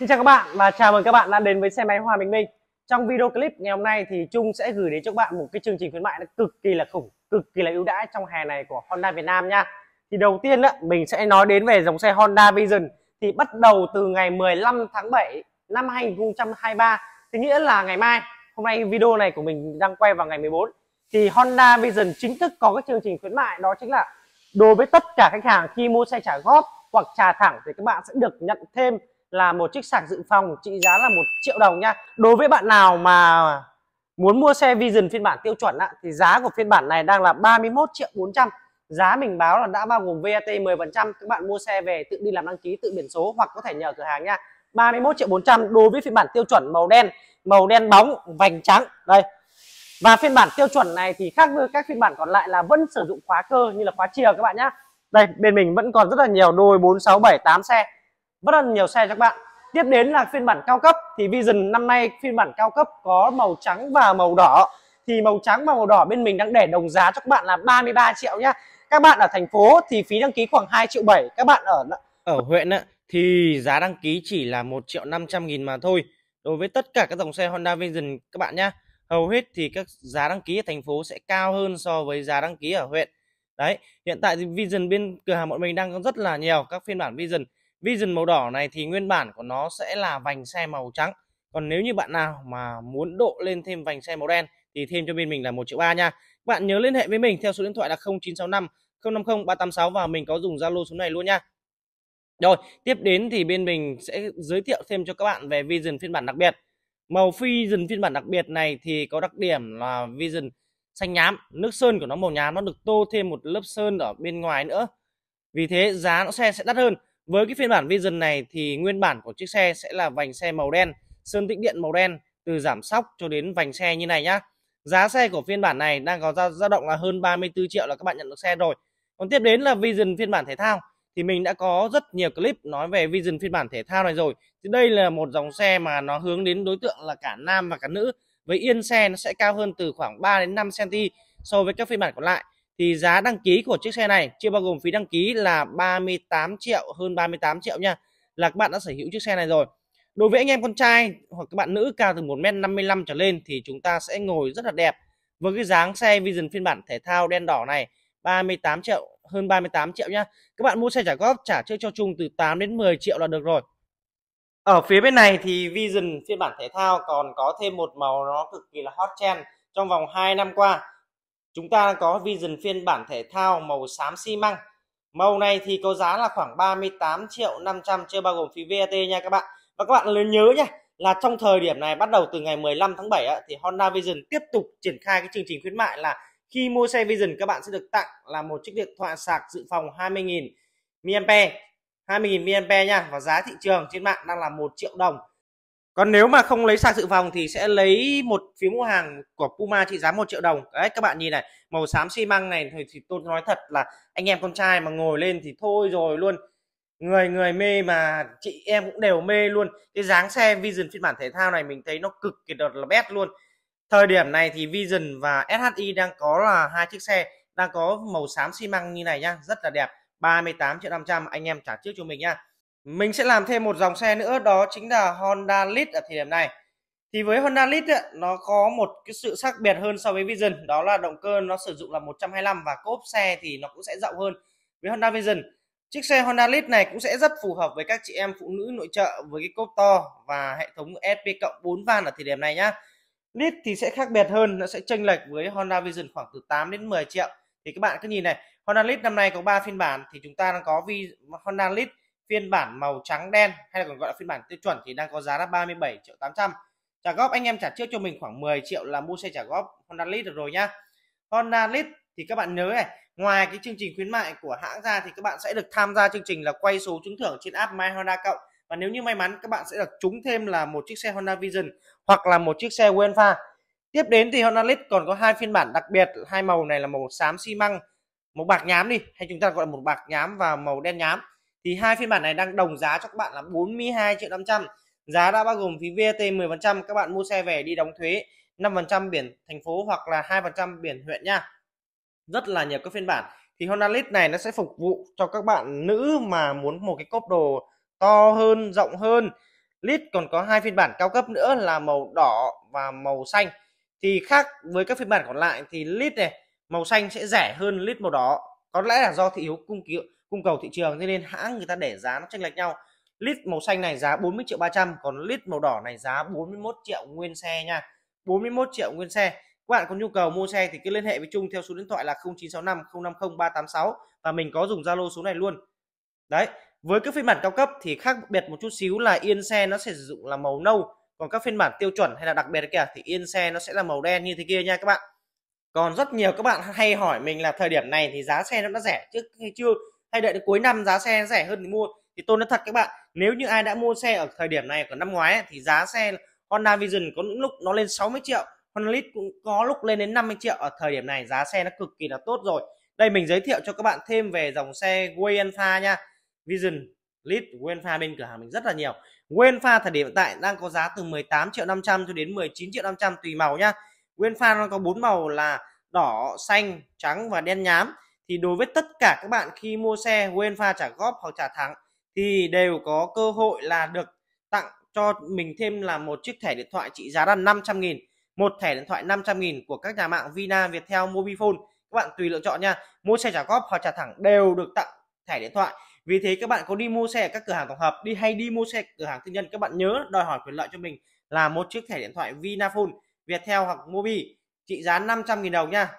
Xin chào các bạn và chào mừng các bạn đã đến với xe máy Hòa Bình Minh. Trong video clip ngày hôm nay thì Trung sẽ gửi đến cho các bạn một cái chương trình khuyến mại cực kỳ là khủng, cực kỳ là ưu đãi trong hè này của Honda Việt Nam nha. Thì đầu tiên đó, mình sẽ nói đến về dòng xe Honda Vision thì bắt đầu từ ngày 15 tháng 7 năm 2023 thì nghĩa là ngày mai. Hôm nay video này của mình đang quay vào ngày 14 thì Honda Vision chính thức có cái chương trình khuyến mại đó chính là đối với tất cả khách hàng khi mua xe trả góp hoặc trả thẳng thì các bạn sẽ được nhận thêm là một chiếc sạc dự phòng trị giá là một triệu đồng nhá. đối với bạn nào mà muốn mua xe Vision phiên bản tiêu chuẩn ạ, thì giá của phiên bản này đang là 31 triệu 400 giá mình báo là đã bao gồm VAT 10% các bạn mua xe về tự đi làm đăng ký tự biển số hoặc có thể nhờ cửa hàng nha 31 triệu 400 đối với phiên bản tiêu chuẩn màu đen màu đen bóng vành trắng đây và phiên bản tiêu chuẩn này thì khác với các phiên bản còn lại là vẫn sử dụng khóa cơ như là khóa chìa các bạn nhé đây bên mình vẫn còn rất là nhiều đôi 4678 xe rất là nhiều xe cho các bạn tiếp đến là phiên bản cao cấp thì Vision năm nay phiên bản cao cấp có màu trắng và màu đỏ thì màu trắng và màu đỏ bên mình đang để đồng giá cho các bạn là 33 triệu nhá các bạn ở thành phố thì phí đăng ký khoảng 2 triệu 7 các bạn ở ở huyện ạ thì giá đăng ký chỉ là 1 triệu 500 nghìn mà thôi đối với tất cả các dòng xe Honda Vision các bạn nhá hầu hết thì các giá đăng ký ở thành phố sẽ cao hơn so với giá đăng ký ở huyện đấy hiện tại thì Vision bên cửa hàng bọn mình đang có rất là nhiều các phiên bản Vision Vision màu đỏ này thì nguyên bản của nó sẽ là vành xe màu trắng còn nếu như bạn nào mà muốn độ lên thêm vành xe màu đen thì thêm cho bên mình là 1 triệu 3 nha. Các bạn nhớ liên hệ với mình theo số điện thoại là 0965 050 386 và mình có dùng Zalo số này luôn nha. Rồi, tiếp đến thì bên mình sẽ giới thiệu thêm cho các bạn về Vision phiên bản đặc biệt. Màu Vision phiên bản đặc biệt này thì có đặc điểm là Vision xanh nhám, nước sơn của nó màu nhám nó được tô thêm một lớp sơn ở bên ngoài nữa. Vì thế giá nó xe sẽ đắt hơn. Với cái phiên bản Vision này thì nguyên bản của chiếc xe sẽ là vành xe màu đen, sơn tĩnh điện màu đen từ giảm sóc cho đến vành xe như này nhá. Giá xe của phiên bản này đang có dao, dao động là hơn 34 triệu là các bạn nhận được xe rồi. Còn tiếp đến là Vision phiên bản thể thao thì mình đã có rất nhiều clip nói về Vision phiên bản thể thao này rồi. Thì đây là một dòng xe mà nó hướng đến đối tượng là cả nam và cả nữ. Với yên xe nó sẽ cao hơn từ khoảng 3 đến 5 cm so với các phiên bản còn lại thì giá đăng ký của chiếc xe này chưa bao gồm phí đăng ký là 38 triệu hơn 38 triệu nha là các bạn đã sở hữu chiếc xe này rồi đối với anh em con trai hoặc các bạn nữ cao từ 1m55 trở lên thì chúng ta sẽ ngồi rất là đẹp với cái dáng xe Vision phiên bản thể thao đen đỏ này 38 triệu hơn 38 triệu nhá các bạn mua xe trả góp trả trước cho chung từ 8 đến 10 triệu là được rồi ở phía bên này thì Vision phiên bản thể thao còn có thêm một màu nó cực kỳ là hot trend trong vòng 2 năm qua chúng ta có Vision phiên bản thể thao màu xám xi măng màu này thì có giá là khoảng 38 triệu 500 chưa bao gồm phí VAT nha các bạn và các bạn nhớ nhé là trong thời điểm này bắt đầu từ ngày 15 tháng 7 thì Honda Vision tiếp tục triển khai cái chương trình khuyến mại là khi mua xe Vision các bạn sẽ được tặng là một chiếc điện thoại sạc dự phòng 20.000 mAh 20.000 mAh nha và giá thị trường trên mạng đang là 1 triệu đồng còn nếu mà không lấy sạc dự phòng thì sẽ lấy một phiếu mua hàng của Puma trị giá một triệu đồng đấy các bạn nhìn này màu xám xi măng này thì, thì tôi nói thật là anh em con trai mà ngồi lên thì thôi rồi luôn người người mê mà chị em cũng đều mê luôn cái dáng xe Vision phiên bản thể thao này mình thấy nó cực kỳ đợt là bét luôn thời điểm này thì Vision và SHI đang có là hai chiếc xe đang có màu xám xi măng như này nhá rất là đẹp 38 triệu 500 anh em trả trước cho mình nhá mình sẽ làm thêm một dòng xe nữa đó chính là Honda Lead ở thời điểm này. Thì với Honda Lead ấy, nó có một cái sự khác biệt hơn so với Vision, đó là động cơ nó sử dụng là 125 và cốp xe thì nó cũng sẽ rộng hơn. Với Honda Vision, chiếc xe Honda Lead này cũng sẽ rất phù hợp với các chị em phụ nữ nội trợ với cái cốp to và hệ thống SP cộng 4 van ở thời điểm này nhá. Lead thì sẽ khác biệt hơn, nó sẽ chênh lệch với Honda Vision khoảng từ 8 đến 10 triệu. Thì các bạn cứ nhìn này, Honda Lead năm nay có 3 phiên bản thì chúng ta đang có vi Honda Lead phiên bản màu trắng đen hay là còn gọi là phiên bản tiêu chuẩn thì đang có giá là 37 triệu 800 trả góp anh em trả trước cho mình khoảng 10 triệu là mua xe trả góp Honda Lead được rồi nhá Honda Lead thì các bạn nhớ này ngoài cái chương trình khuyến mại của hãng ra thì các bạn sẽ được tham gia chương trình là quay số trúng thưởng trên app My Honda cộng và nếu như may mắn các bạn sẽ được trúng thêm là một chiếc xe Honda Vision hoặc là một chiếc xe Wenfa tiếp đến thì Honda Lead còn có hai phiên bản đặc biệt hai màu này là màu xám xi măng màu bạc nhám đi hay chúng ta gọi là một bạc nhám và màu đen nhám thì hai phiên bản này đang đồng giá cho các bạn là 42 triệu 500 giá đã bao gồm phí VAT 10% các bạn mua xe về đi đóng thuế 5% biển thành phố hoặc là 2% biển huyện nha rất là nhiều các phiên bản thì Honda Lead này nó sẽ phục vụ cho các bạn nữ mà muốn một cái cốp đồ to hơn rộng hơn Lead còn có hai phiên bản cao cấp nữa là màu đỏ và màu xanh thì khác với các phiên bản còn lại thì Lead này màu xanh sẽ rẻ hơn Lead màu đỏ có lẽ là do thị hiếu cung kiểu, cung cầu thị trường thế nên hãng người ta để giá nó chênh lệch nhau lít màu xanh này giá 40 triệu 300 còn lít màu đỏ này giá 41 triệu nguyên xe nha 41 triệu nguyên xe các bạn có nhu cầu mua xe thì cứ liên hệ với Trung theo số điện thoại là 0965 050 386 và mình có dùng Zalo số này luôn đấy với các phiên bản cao cấp thì khác biệt một chút xíu là yên xe nó sẽ sử dụng là màu nâu còn các phiên bản tiêu chuẩn hay là đặc biệt kìa thì yên xe nó sẽ là màu đen như thế kia nha các bạn còn rất nhiều các bạn hay hỏi mình là thời điểm này thì giá xe nó đã rẻ chứ chưa hay đợi đến cuối năm giá xe rẻ hơn thì mua thì tôi nói thật các bạn nếu như ai đã mua xe ở thời điểm này của năm ngoái ấy, thì giá xe Honda Vision có những lúc nó lên 60 triệu Honda Lead cũng có lúc lên đến 50 triệu ở thời điểm này giá xe nó cực kỳ là tốt rồi đây mình giới thiệu cho các bạn thêm về dòng xe Wayanfa nha Vision Lead Wayanfa bên cửa hàng mình rất là nhiều Wayanfa thời điểm hiện tại đang có giá từ 18 triệu 500 cho đến 19 triệu 500 tùy màu nhá Nguyên pha nó có bốn màu là đỏ, xanh, trắng và đen nhám. Thì đối với tất cả các bạn khi mua xe Nguyên pha trả góp hoặc trả thẳng thì đều có cơ hội là được tặng cho mình thêm là một chiếc thẻ điện thoại trị giá là 500 nghìn một thẻ điện thoại 500 nghìn của các nhà mạng Vina, Viettel, Mobifone. Các bạn tùy lựa chọn nha. Mua xe trả góp hoặc trả thẳng đều được tặng thẻ điện thoại. Vì thế các bạn có đi mua xe ở các cửa hàng tổng hợp, đi hay đi mua xe cửa hàng tư nhân, các bạn nhớ đòi hỏi quyền lợi cho mình là một chiếc thẻ điện thoại Vinaphone Viettel hoặc Mobi trị giá 500.000 đồng nha